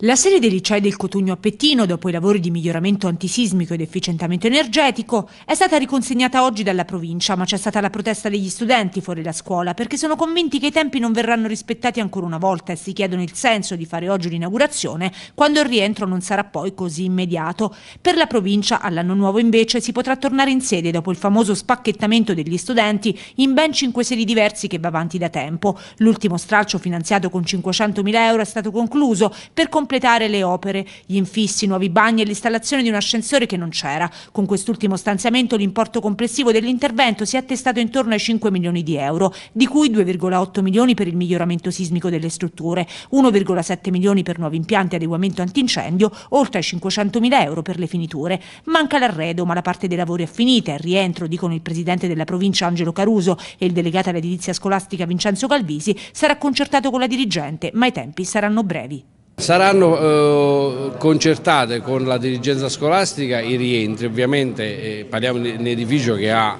La sede dei licei del Cotugno a Pettino, dopo i lavori di miglioramento antisismico ed efficientamento energetico, è stata riconsegnata oggi dalla provincia, ma c'è stata la protesta degli studenti fuori la scuola perché sono convinti che i tempi non verranno rispettati ancora una volta e si chiedono il senso di fare oggi l'inaugurazione quando il rientro non sarà poi così immediato. Per la provincia all'anno nuovo invece si potrà tornare in sede dopo il famoso spacchettamento degli studenti in ben cinque sedi diversi che va avanti da tempo. L'ultimo stralcio finanziato con 500.000 euro è stato concluso per completare completare le opere, gli infissi, nuovi bagni e l'installazione di un ascensore che non c'era. Con quest'ultimo stanziamento l'importo complessivo dell'intervento si è attestato intorno ai 5 milioni di euro, di cui 2,8 milioni per il miglioramento sismico delle strutture, 1,7 milioni per nuovi impianti e adeguamento antincendio, oltre ai 500 mila euro per le finiture. Manca l'arredo, ma la parte dei lavori è finita. Il rientro, dicono il presidente della provincia Angelo Caruso e il delegato all'edilizia scolastica Vincenzo Calvisi, sarà concertato con la dirigente, ma i tempi saranno brevi. Saranno eh, concertate con la dirigenza scolastica i rientri, ovviamente eh, parliamo di un edificio che ha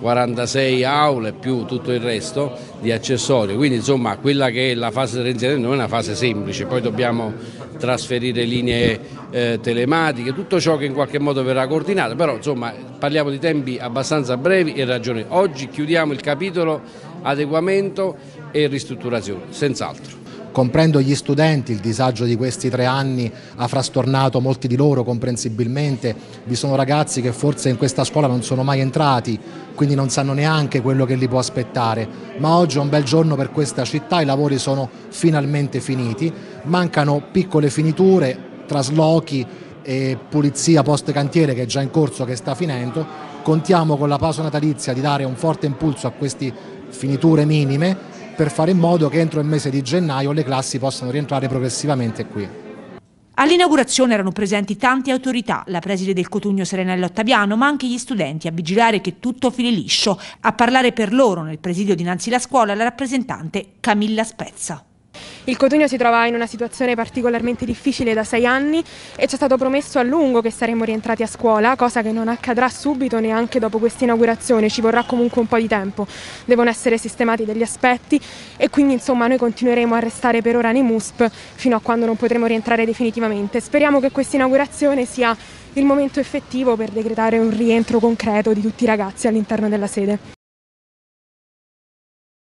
46 aule più tutto il resto di accessori, quindi insomma quella che è la fase renziana non è una fase semplice, poi dobbiamo trasferire linee eh, telematiche, tutto ciò che in qualche modo verrà coordinato, però insomma parliamo di tempi abbastanza brevi e ragionevoli. Oggi chiudiamo il capitolo adeguamento e ristrutturazione, senz'altro. Comprendo gli studenti, il disagio di questi tre anni ha frastornato molti di loro comprensibilmente, vi sono ragazzi che forse in questa scuola non sono mai entrati, quindi non sanno neanche quello che li può aspettare, ma oggi è un bel giorno per questa città, i lavori sono finalmente finiti, mancano piccole finiture, traslochi e pulizia post cantiere che è già in corso, che sta finendo, contiamo con la pausa natalizia di dare un forte impulso a queste finiture minime per fare in modo che entro il mese di gennaio le classi possano rientrare progressivamente qui. All'inaugurazione erano presenti tante autorità, la preside del Cotugno Serenella Ottaviano, ma anche gli studenti a vigilare che tutto fili liscio. A parlare per loro nel presidio dinanzi alla scuola la rappresentante Camilla Spezza. Il Cotugno si trova in una situazione particolarmente difficile da sei anni e ci è stato promesso a lungo che saremmo rientrati a scuola, cosa che non accadrà subito neanche dopo questa inaugurazione, ci vorrà comunque un po' di tempo. Devono essere sistemati degli aspetti e quindi insomma noi continueremo a restare per ora nei MUSP fino a quando non potremo rientrare definitivamente. Speriamo che questa inaugurazione sia il momento effettivo per decretare un rientro concreto di tutti i ragazzi all'interno della sede.